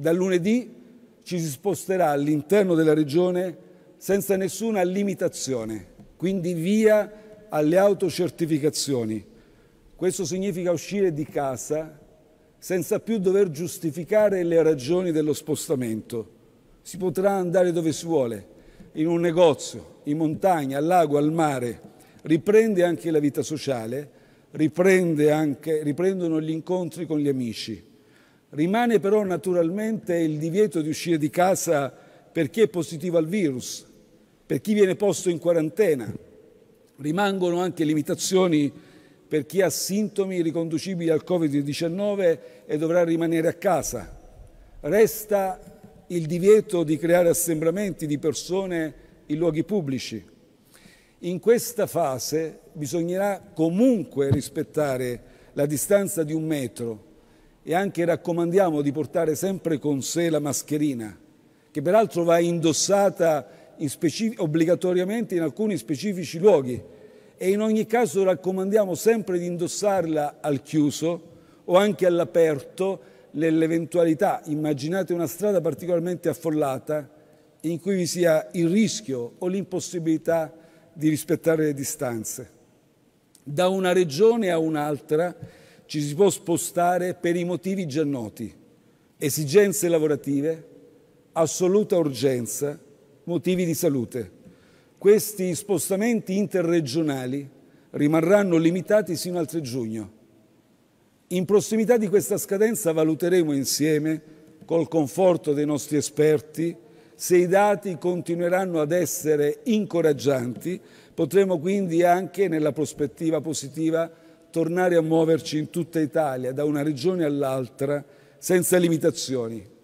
Dal lunedì ci si sposterà all'interno della regione senza nessuna limitazione, quindi via alle autocertificazioni. Questo significa uscire di casa senza più dover giustificare le ragioni dello spostamento. Si potrà andare dove si vuole, in un negozio, in montagna, al lago, al mare. Riprende anche la vita sociale, riprende anche, riprendono gli incontri con gli amici. Rimane però naturalmente il divieto di uscire di casa per chi è positivo al virus, per chi viene posto in quarantena. Rimangono anche limitazioni per chi ha sintomi riconducibili al Covid-19 e dovrà rimanere a casa. Resta il divieto di creare assembramenti di persone in luoghi pubblici. In questa fase bisognerà comunque rispettare la distanza di un metro e anche raccomandiamo di portare sempre con sé la mascherina, che peraltro va indossata in obbligatoriamente in alcuni specifici luoghi e in ogni caso raccomandiamo sempre di indossarla al chiuso o anche all'aperto nell'eventualità, immaginate una strada particolarmente affollata in cui vi sia il rischio o l'impossibilità di rispettare le distanze. Da una regione a un'altra ci si può spostare per i motivi già noti, esigenze lavorative, assoluta urgenza, motivi di salute. Questi spostamenti interregionali rimarranno limitati sino al 3 giugno. In prossimità di questa scadenza valuteremo insieme, col conforto dei nostri esperti, se i dati continueranno ad essere incoraggianti, potremo quindi anche nella prospettiva positiva tornare a muoverci in tutta Italia, da una regione all'altra, senza limitazioni.